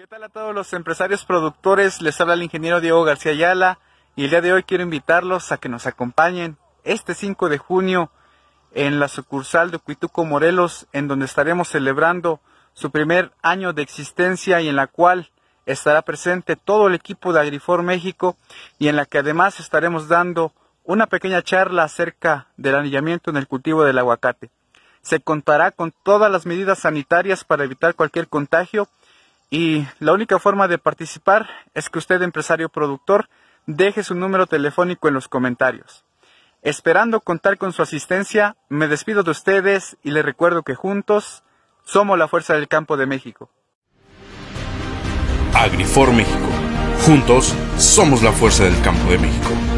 ¿Qué tal a todos los empresarios productores? Les habla el ingeniero Diego García Ayala y el día de hoy quiero invitarlos a que nos acompañen este 5 de junio en la sucursal de Cuituco Morelos, en donde estaremos celebrando su primer año de existencia y en la cual estará presente todo el equipo de Agrifor México y en la que además estaremos dando una pequeña charla acerca del anillamiento en el cultivo del aguacate. Se contará con todas las medidas sanitarias para evitar cualquier contagio y la única forma de participar es que usted, empresario productor, deje su número telefónico en los comentarios. Esperando contar con su asistencia, me despido de ustedes y les recuerdo que juntos somos la fuerza del campo de México. Agrifor México. Juntos somos la fuerza del campo de México.